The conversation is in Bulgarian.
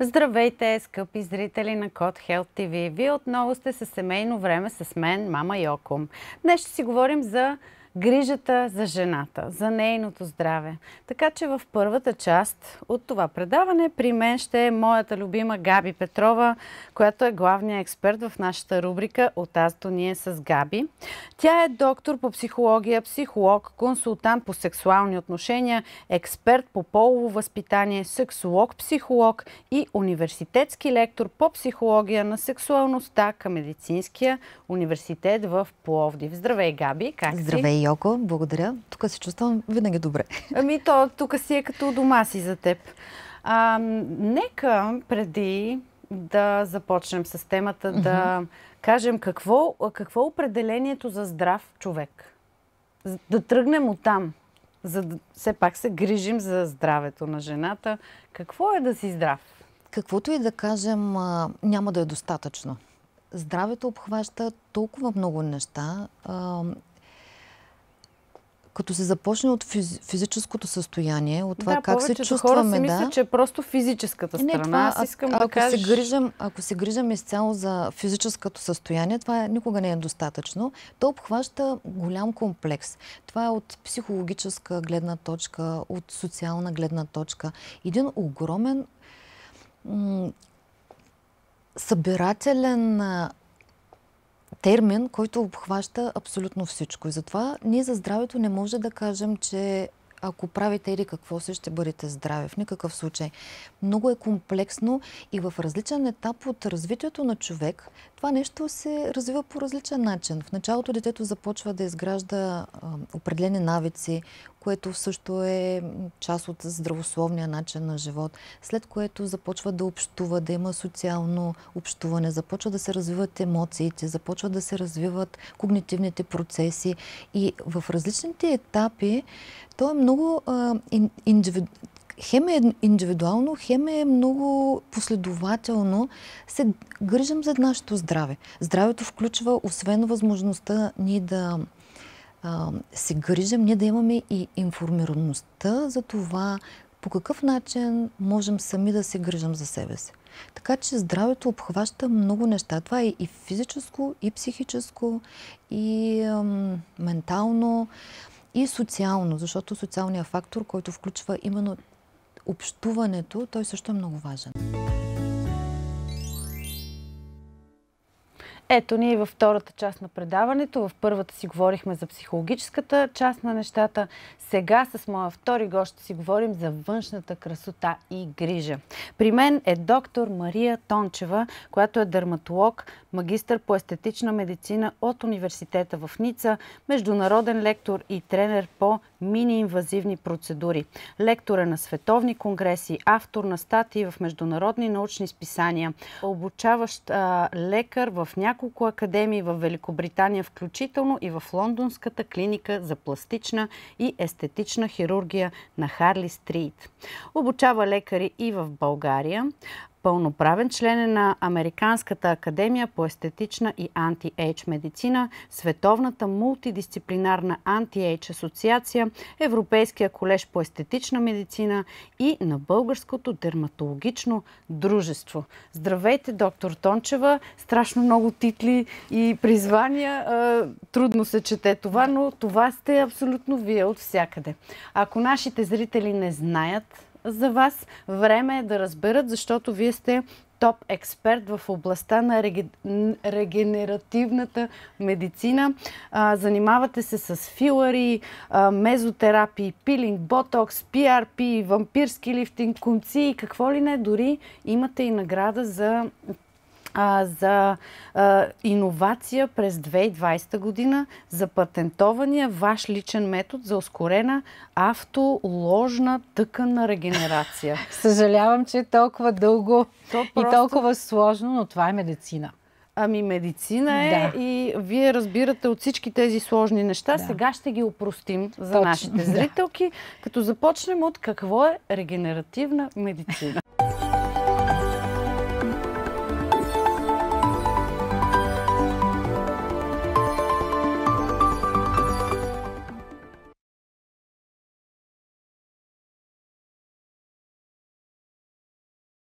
Здравейте, скъпи зрители на Код Health TV! Вие отново сте със семейно време с мен, мама Йоко. Днес ще си говорим за грижата за жената, за нейното здраве. Така че в първата част от това предаване при мен ще е моята любима Габи Петрова, която е главният експерт в нашата рубрика От аз до ние с Габи. Тя е доктор по психология, психолог, консултант по сексуални отношения, експерт по полово възпитание, сексолог, психолог и университетски лектор по психология на сексуалността към Медицинския университет в Пловдив. Здравей, Габи! Как Здравей, Йоко. Благодаря. Тук се чувствам винаги добре. Ами то, тук си е като дома си за теб. А, нека преди да започнем с темата, да кажем какво, какво е определението за здрав човек. Да тръгнем от там, за да все пак се грижим за здравето на жената. Какво е да си здрав? Каквото и да кажем, няма да е достатъчно. Здравето обхваща толкова много неща. Като се започне от физ, физическото състояние, от това да, как се чувстваме. Хора си да, мисля, че е просто физическата е, страна. Не, това, Аз искам а, да ако кажеш... Се грижам, ако се грижам изцяло за физическото състояние, това никога не е достатъчно. То обхваща голям комплекс. Това е от психологическа гледна точка, от социална гледна точка. Един огромен събирателен термин, който обхваща абсолютно всичко. И затова ние за здравето не може да кажем, че ако правите или какво си, ще бъдете здрави. В никакъв случай. Много е комплексно и в различен етап от развитието на човек това нещо се развива по различен начин. В началото детето започва да изгражда а, определени навици, което също е част от здравословния начин на живот, след което започва да общува, да има социално общуване, започва да се развиват емоциите, започва да се развиват когнитивните процеси и в различните етапи то е много а, хем е индивидуално, хем е много последователно. Се грижим за нашето здраве. Здравето включва, освен възможността ни да а, се грижим, ние да имаме и информираността за това по какъв начин можем сами да се грижим за себе си. Така че здравето обхваща много неща. Това е и физическо, и психическо, и ам, ментално, и социално, защото социалният фактор, който включва именно общуването, той също е много важен. Ето ние във втората част на предаването. В първата си говорихме за психологическата част на нещата. Сега с моя втори гост ще си говорим за външната красота и грижа. При мен е доктор Мария Тончева, която е дерматолог, магистър по естетична медицина от университета в Ница, международен лектор и тренер по мини-инвазивни процедури. Лектор е на световни конгреси, автор на статии в международни научни списания, обучаващ а, лекар в няколко академии в Великобритания, включително и в Лондонската клиника за пластична и естетична хирургия на Харли Стрит. Обучава лекари и в България пълноправен член е на Американската академия по естетична и анти-ейдж медицина, Световната мултидисциплинарна анти-ейдж асоциация, Европейския колеж по естетична медицина и на Българското дерматологично дружество. Здравейте, доктор Тончева! Страшно много титли и призвания. Трудно се чете това, но това сте абсолютно вие от всякъде. Ако нашите зрители не знаят за вас. Време е да разберат, защото вие сте топ експерт в областта на регенеративната медицина. А, занимавате се с филари, а, мезотерапии, пилинг, ботокс, PRP, вампирски лифтинг, конци и какво ли не. Дори имате и награда за а, за а, иновация през 2020 година за патентования ваш личен метод за ускорена автоложна тъканна регенерация. Съжалявам, че е толкова дълго просто... и толкова сложно, но това е медицина. Ами медицина е да. и вие разбирате от всички тези сложни неща. Да. Сега ще ги опростим за Точно, нашите зрителки, да. като започнем от какво е регенеративна медицина.